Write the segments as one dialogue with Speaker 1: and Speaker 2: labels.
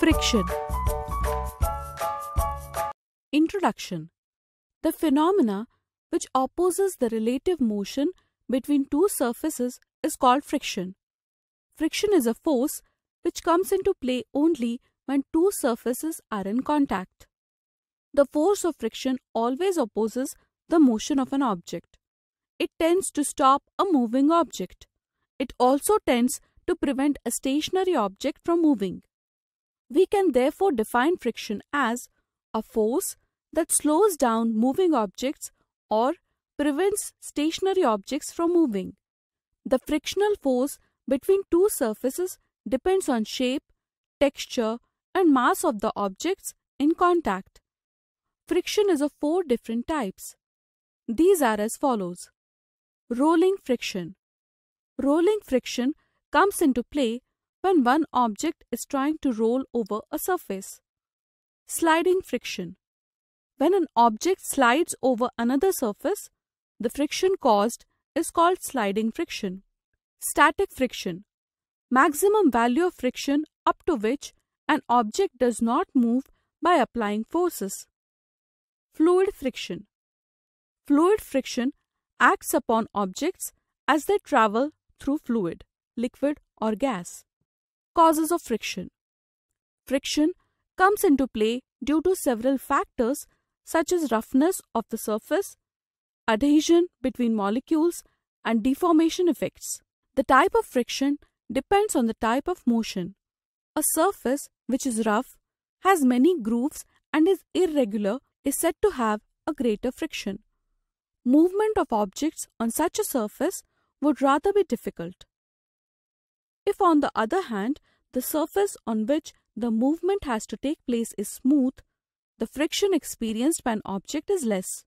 Speaker 1: Friction Introduction The phenomena which opposes the relative motion between two surfaces is called friction. Friction is a force which comes into play only when two surfaces are in contact. The force of friction always opposes the motion of an object. It tends to stop a moving object. It also tends to prevent a stationary object from moving. We can therefore define friction as a force that slows down moving objects or prevents stationary objects from moving. The frictional force between two surfaces depends on shape, texture, and mass of the objects in contact. Friction is of four different types. These are as follows. Rolling friction. Rolling friction comes into play when one object is trying to roll over a surface. Sliding friction. When an object slides over another surface, the friction caused is called sliding friction. Static friction. Maximum value of friction up to which an object does not move by applying forces. Fluid friction. Fluid friction acts upon objects as they travel through fluid, liquid or gas. Causes of friction. Friction comes into play due to several factors such as roughness of the surface, adhesion between molecules and deformation effects. The type of friction depends on the type of motion. A surface which is rough, has many grooves and is irregular is said to have a greater friction. Movement of objects on such a surface would rather be difficult. If, on the other hand, the surface on which the movement has to take place is smooth, the friction experienced by an object is less.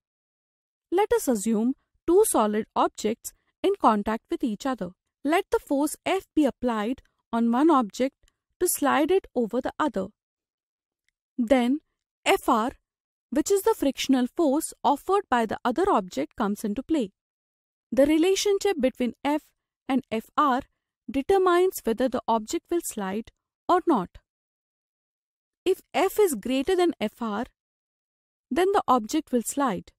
Speaker 1: Let us assume two solid objects in contact with each other. Let the force F be applied on one object to slide it over the other. Then Fr, which is the frictional force offered by the other object, comes into play. The relationship between F and Fr determines whether the object will slide or not. If F is greater than Fr, then the object will slide.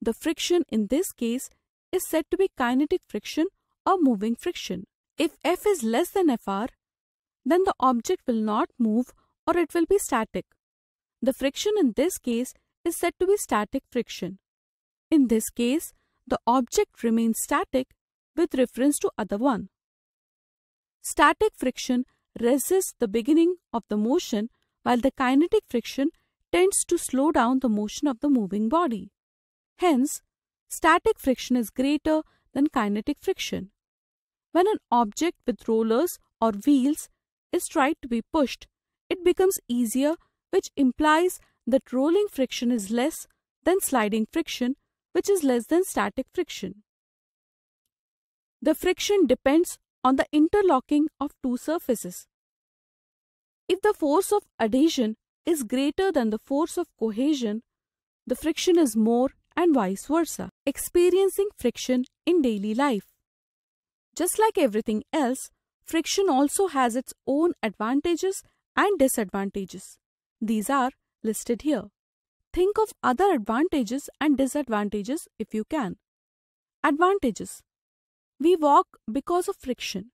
Speaker 1: The friction in this case is said to be kinetic friction or moving friction. If F is less than Fr, then the object will not move or it will be static. The friction in this case is said to be static friction. In this case, the object remains static with reference to other one. Static friction resists the beginning of the motion while the kinetic friction tends to slow down the motion of the moving body. Hence, static friction is greater than kinetic friction. When an object with rollers or wheels is tried to be pushed, it becomes easier which implies that rolling friction is less than sliding friction which is less than static friction. The friction depends on the interlocking of two surfaces. If the force of adhesion is greater than the force of cohesion, the friction is more and vice versa. Experiencing friction in daily life. Just like everything else, friction also has its own advantages and disadvantages. These are listed here. Think of other advantages and disadvantages if you can. Advantages we walk because of friction.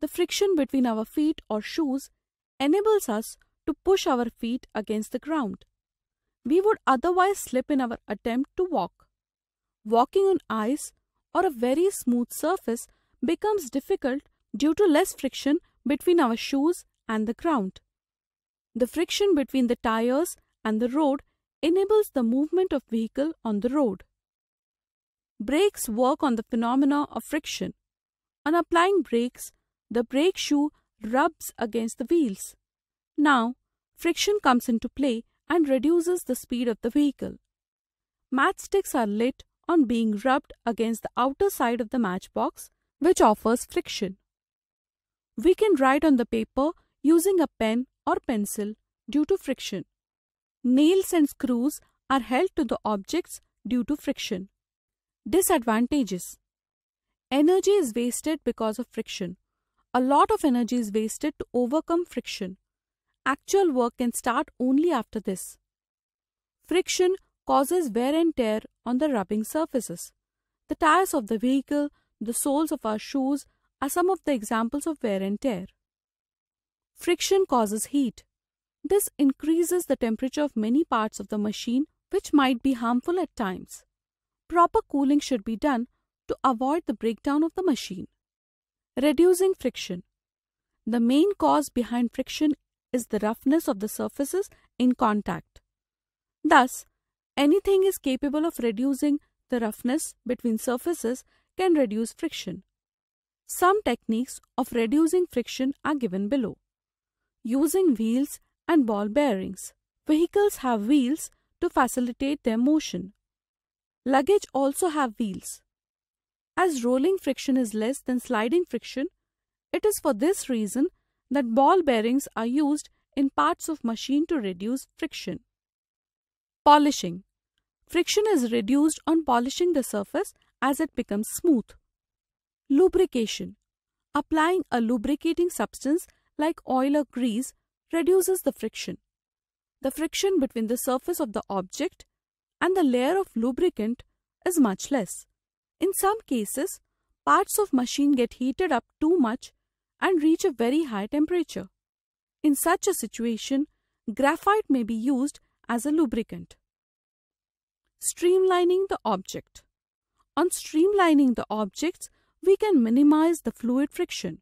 Speaker 1: The friction between our feet or shoes enables us to push our feet against the ground. We would otherwise slip in our attempt to walk. Walking on ice or a very smooth surface becomes difficult due to less friction between our shoes and the ground. The friction between the tires and the road enables the movement of vehicle on the road. Brakes work on the phenomena of friction. On applying brakes, the brake shoe rubs against the wheels. Now, friction comes into play and reduces the speed of the vehicle. Matchsticks are lit on being rubbed against the outer side of the matchbox, which offers friction. We can write on the paper using a pen or pencil due to friction. Nails and screws are held to the objects due to friction. Disadvantages Energy is wasted because of friction. A lot of energy is wasted to overcome friction. Actual work can start only after this. Friction causes wear and tear on the rubbing surfaces. The tires of the vehicle, the soles of our shoes are some of the examples of wear and tear. Friction causes heat. This increases the temperature of many parts of the machine, which might be harmful at times. Proper cooling should be done to avoid the breakdown of the machine. Reducing friction. The main cause behind friction is the roughness of the surfaces in contact. Thus, anything is capable of reducing the roughness between surfaces can reduce friction. Some techniques of reducing friction are given below. Using wheels and ball bearings. Vehicles have wheels to facilitate their motion. Luggage also have wheels. As rolling friction is less than sliding friction, it is for this reason that ball bearings are used in parts of machine to reduce friction. Polishing. Friction is reduced on polishing the surface as it becomes smooth. Lubrication. Applying a lubricating substance like oil or grease reduces the friction. The friction between the surface of the object and the layer of lubricant is much less. In some cases, parts of machine get heated up too much and reach a very high temperature. In such a situation, graphite may be used as a lubricant. Streamlining the object. On streamlining the objects, we can minimize the fluid friction.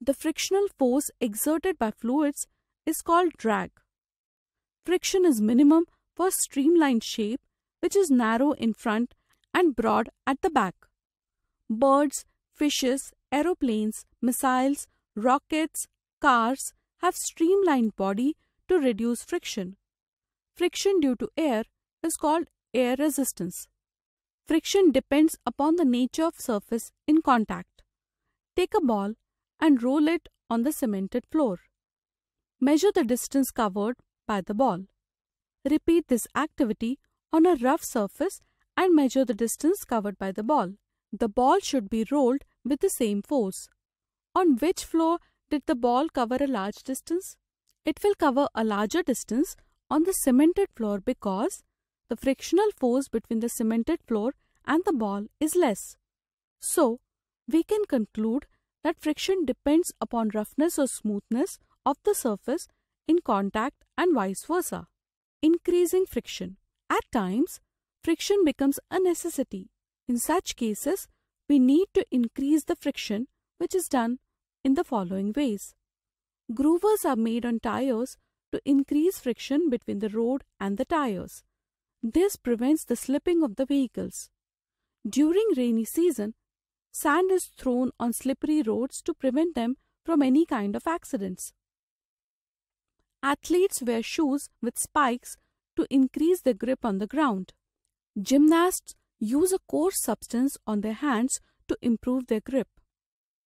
Speaker 1: The frictional force exerted by fluids is called drag. Friction is minimum for streamlined shape which is narrow in front and broad at the back. Birds, fishes, aeroplanes, missiles, rockets, cars have streamlined body to reduce friction. Friction due to air is called air resistance. Friction depends upon the nature of surface in contact. Take a ball and roll it on the cemented floor. Measure the distance covered by the ball. Repeat this activity on a rough surface and measure the distance covered by the ball. The ball should be rolled with the same force. On which floor did the ball cover a large distance? It will cover a larger distance on the cemented floor because the frictional force between the cemented floor and the ball is less. So, we can conclude that friction depends upon roughness or smoothness of the surface in contact and vice versa increasing friction. At times, friction becomes a necessity. In such cases, we need to increase the friction, which is done in the following ways. Groovers are made on tires to increase friction between the road and the tires. This prevents the slipping of the vehicles. During rainy season, sand is thrown on slippery roads to prevent them from any kind of accidents. Athletes wear shoes with spikes to increase their grip on the ground. Gymnasts use a coarse substance on their hands to improve their grip.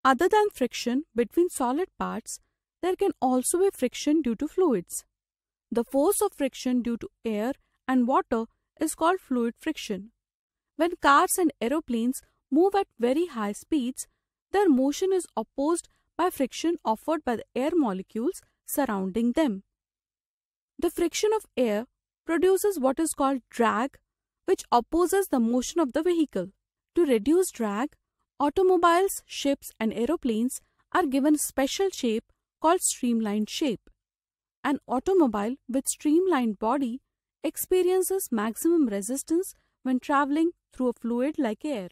Speaker 1: Other than friction between solid parts, there can also be friction due to fluids. The force of friction due to air and water is called fluid friction. When cars and aeroplanes move at very high speeds, their motion is opposed by friction offered by the air molecules surrounding them. The friction of air produces what is called drag, which opposes the motion of the vehicle. To reduce drag, automobiles, ships, and aeroplanes are given special shape called streamlined shape. An automobile with streamlined body experiences maximum resistance when traveling through a fluid like air.